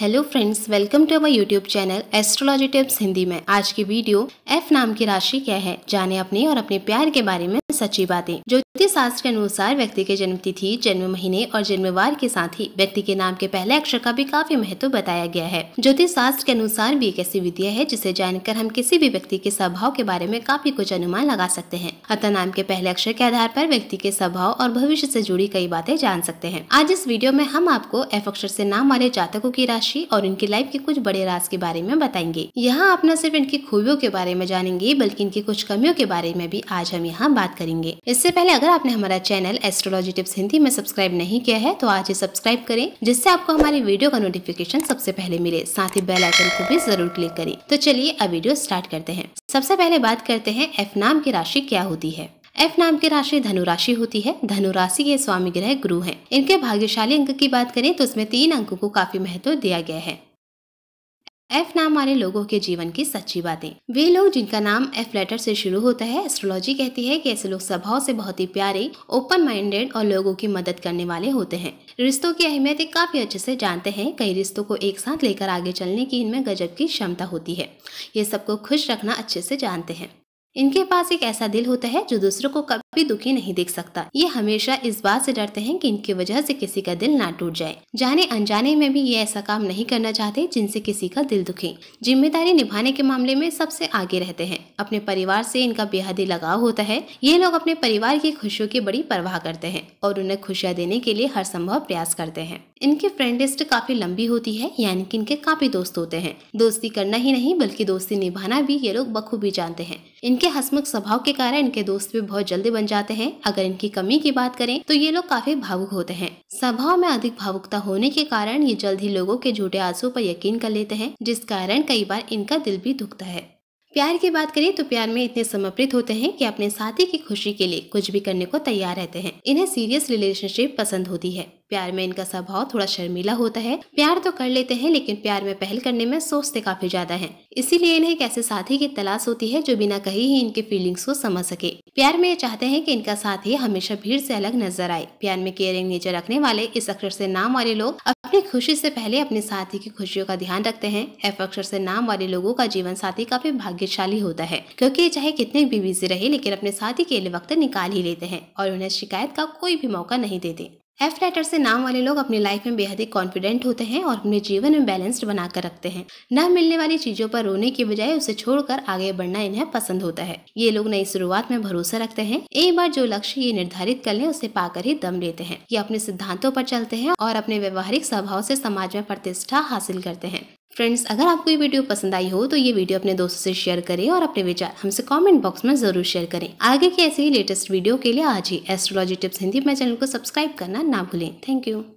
Hello friends welcome to our YouTube channel astrology tips Hindi में आज की वीडियो एफ नाम की राशि क्या है जाने अपने और अपने प्यार के बारे में सच्ची बातें ज्योतिष शास्त्र के अनुसार व्यक्ति के जन्म तिथि जन्म महीने और जन्मवार के साथ ही व्यक्ति के नाम के पहले अक्षर का भी काफी महत्व बताया गया है ज्योतिष शास्त्र के अनुसार भी एक ऐसी विद्या है जिसे जानकर हम किसी भी व्यक्ति के स्वभाव के बारे में काफी कुछ अनुमान लगा सकते हैं अतः नाम के पहले अक्षर के आधार पर व्यक्ति के स्वभाव और भविष्य से जुड़ी कई बातें जान सकते हैं आज इस वीडियो में हम आपको एफ अक्षर से नाम वाले जातकों की राशि और इनकी लाइफ के कुछ बड़े राज के बारे में बताएंगे यहाँ आप न सिर्फ इनकी खूबियों के बारे में जानेंगे बल्कि इनकी कुछ कमियों के बारे में भी आज हम यहाँ बात करेंगे इससे पहले अगर आपने हमारा चैनल एस्ट्रोलॉजी टिप्स हिंदी में सब्सक्राइब नहीं किया है तो आज ही सब्सक्राइब करें जिससे आपको हमारी वीडियो का नोटिफिकेशन सबसे पहले मिले साथ ही बेल आइकन को भी जरूर क्लिक करें तो चलिए अब वीडियो स्टार्ट करते हैं सबसे पहले बात करते हैं एफ नाम की राशि क्या होती है एफ नाम की राशि धनु राशि होती है धनु राशि के स्वामी ग्रह गुरु हैं। इनके भाग्यशाली अंक की बात करें तो उसमें तीन अंकों को काफी महत्व दिया गया है एफ नाम वाले लोगों के जीवन की सच्ची बातें वे लोग जिनका नाम एफ लेटर से शुरू होता है एस्ट्रोलॉजी कहती है कि ऐसे लोग स्वभाव से बहुत ही प्यारे ओपन माइंडेड और लोगों की मदद करने वाले होते हैं रिश्तों की अहमियत काफी अच्छे से जानते हैं कई रिश्तों को एक साथ लेकर आगे चलने की इनमें गजब की क्षमता होती है ये सबको खुश रखना अच्छे से जानते हैं इनके पास एक ऐसा दिल होता है जो दूसरों को कभी दुखी नहीं देख सकता ये हमेशा इस बात से डरते हैं कि इनकी वजह से किसी का दिल ना टूट जाए जाने अनजाने में भी ये ऐसा काम नहीं करना चाहते जिनसे किसी का दिल दुखे जिम्मेदारी निभाने के मामले में सबसे आगे रहते हैं अपने परिवार से इनका बेहद ही लगाव होता है ये लोग अपने परिवार की खुशियों की बड़ी परवाह करते हैं और उन्हें खुशियाँ देने के लिए हर संभव प्रयास करते हैं इनकी फ्रेंड लिस्ट काफी लंबी होती है यानी कि इनके काफी दोस्त होते हैं दोस्ती करना ही नहीं बल्कि दोस्ती निभाना भी ये लोग बखूबी जानते हैं इनके इनके हसमुख स्वभाव के कारण इनके दोस्त भी बहुत जल्दी बन जाते हैं अगर इनकी कमी की बात करें तो ये लोग काफी भावुक होते हैं स्वभाव में अधिक भावुकता होने के कारण ये जल्द ही लोगों के झूठे आंसू पर यकीन कर लेते हैं जिस कारण कई बार इनका दिल भी दुखता है प्यार की बात करें तो प्यार में इतने समर्पित होते हैं कि अपने साथी की खुशी के लिए कुछ भी करने को तैयार रहते हैं इन्हें सीरियस रिलेशनशिप पसंद होती है प्यार में इनका स्वभाव थोड़ा शर्मीला होता है प्यार तो कर लेते हैं लेकिन प्यार में पहल करने में सोचते काफी ज्यादा है इसीलिए इन्हें एक ऐसे साथी की तलाश होती है जो बिना कही ही इनके फीलिंग्स को समझ सके प्यार में ये चाहते हैं कि इनका साथी हमेशा भीड़ से अलग नजर आए प्यार में केयरिंग नेचर रखने वाले इस अक्षर से नाम वाले लोग अपनी खुशी से पहले अपने साथी की खुशियों का ध्यान रखते हैं एफ अक्षर से नाम वाले लोगों का जीवन साथी काफी भाग्यशाली होता है क्योंकि ये चाहे कितने भी बिजी रहे लेकिन अपने साथी के लिए वक्त निकाल ही लेते हैं और उन्हें शिकायत का कोई भी मौका नहीं देते एफ लेटर से नाम वाले लोग अपनी लाइफ में बेहद ही कॉन्फिडेंट होते हैं और अपने जीवन में बैलेंस्ड बनाकर रखते हैं न मिलने वाली चीजों पर रोने के बजाय उसे छोड़कर आगे बढ़ना इन्हें पसंद होता है ये लोग नई शुरुआत में भरोसा रखते हैं एक बार जो लक्ष्य ये निर्धारित कर ले उसे पाकर ही दम लेते हैं ये अपने सिद्धांतों पर चलते हैं और अपने व्यवहारिक स्वभाव से समाज में प्रतिष्ठा हासिल करते हैं फ्रेंड्स अगर आपको ये वीडियो पसंद आई हो तो ये वीडियो अपने दोस्तों से शेयर करें और अपने विचार हमसे कमेंट बॉक्स में जरूर शेयर करें आगे की ऐसे ही लेटेस्ट वीडियो के लिए आज ही एस्ट्रोलॉजी टिप्स हिंदी मेरे चैनल को सब्सक्राइब करना ना भूलें थैंक यू